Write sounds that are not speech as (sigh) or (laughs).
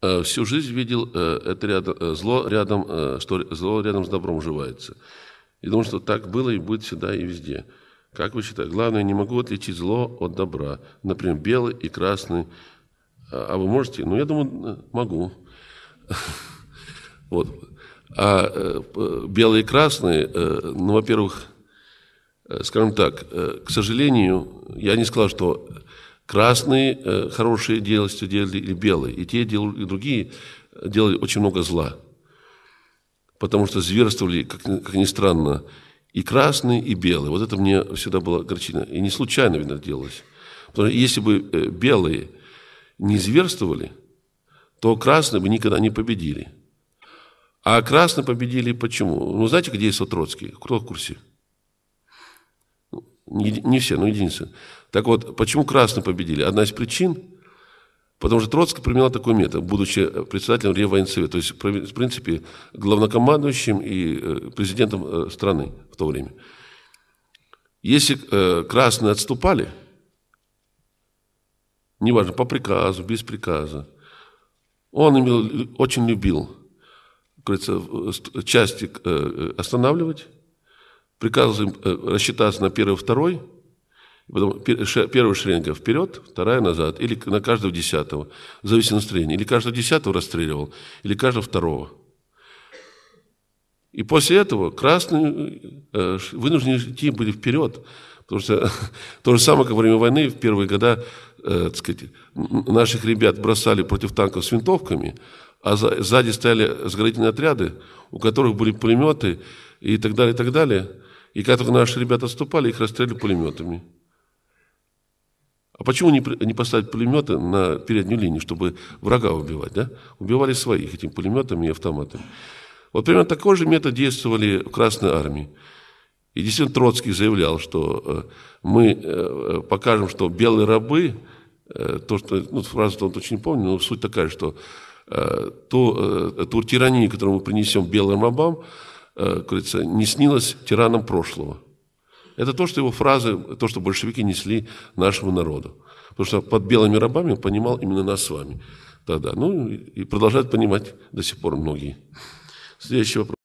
Э, всю жизнь видел э, это рядом, э, зло, рядом, что зло рядом с добром уживается. И думал, что так было и будет всегда и везде. Как вы считаете? Главное, не могу отличить зло от добра. Например, белый и красный. А вы можете? Ну, я думаю, могу. (laughs) Вот. А белый и красный, ну, во-первых, скажем так, к сожалению, я не сказал, что Красные э, хорошие делости делали, и белые. И те, и другие делали очень много зла. Потому что зверствовали, как, как ни странно, и красные, и белые. Вот это мне всегда было горчина. И не случайно, видно, делалось. Потому что если бы э, белые не зверствовали, то красные бы никогда не победили. А красные победили почему? Ну, знаете, где есть Троцкий? Кто в курсе? Не, не все, но единицы. Так вот, почему красные победили? Одна из причин, потому что Троцкий применял такой метод, будучи э, председателем Реввоенсовета, то есть, в принципе, главнокомандующим и э, президентом э, страны в то время. Если красные отступали, неважно, по приказу, без приказа, он имел, очень любил, говорится, части останавливать, приказываем э, рассчитаться на первый, второй, потом первая шеренга вперед, вторая назад, или на каждого десятого, в зависимости от настроения. Или каждого десятого расстреливал, или каждого второго. И после этого красные э, вынуждены идти были вперед, потому что (laughs) то же самое, как во время войны, в первые года, э, так сказать, наших ребят бросали против танков с винтовками, а сзади стояли заградительные отряды, у которых были пулеметы и так далее, и так далее – и когда наши ребята отступали, их расстреляли пулеметами. А почему не, не поставить пулеметы на переднюю линию, чтобы врага убивать, да? Убивали своих этими пулеметами и автоматами. Вот примерно такой же метод действовали в Красной Армии. И действительно Троцкий заявлял, что э, мы э, э, покажем, что белые рабы, то, что, ну, фразу он точно не помню, но суть такая, что ту, ту тиранию, которую мы принесем белым рабам, Э, как говорится, не снилось тиранам прошлого. Это то, что его фразы, то, что большевики несли нашему народу. Потому что под белыми рабами он понимал именно нас с вами тогда. Ну и продолжают понимать до сих пор многие. Следующий вопрос.